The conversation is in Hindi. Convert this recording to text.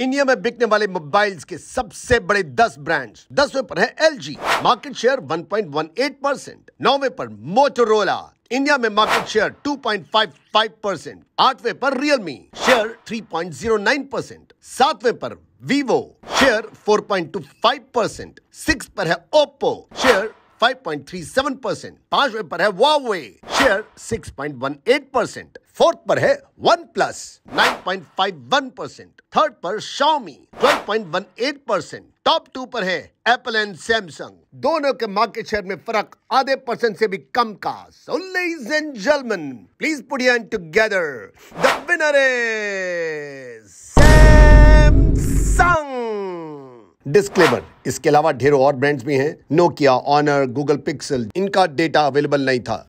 इंडिया में बिकने वाले मोबाइल्स के सबसे बड़े दस ब्रांड्स दसवें पर है एल मार्केट शेयर 1.18 परसेंट नौवे पर मोटोरोला इंडिया में मार्केट शेयर 2.55 परसेंट आठवें पर रियलमी शेयर 3.09 परसेंट सातवें पर वीवो शेयर 4.25 परसेंट सिक्स पर है ओप्पो शेयर 5.37 परसेंट पांचवे पर है वावे शेयर 6.18 परसेंट फोर्थ पर है OnePlus nine percent third पर शाओमी 12.18 परसेंट टॉप टू पर है एप्पल एंड सैमसंग दोनों के मार्केट शेयर में फर्क आधे परसेंट से भी कम का so ladies and gentlemen please put your hands together the winner है डिस्क्लेमर इसके अलावा ढेरों और ब्रांड्स भी हैं नोकिया ऑनर गूगल पिक्सल इनका डेटा अवेलेबल नहीं था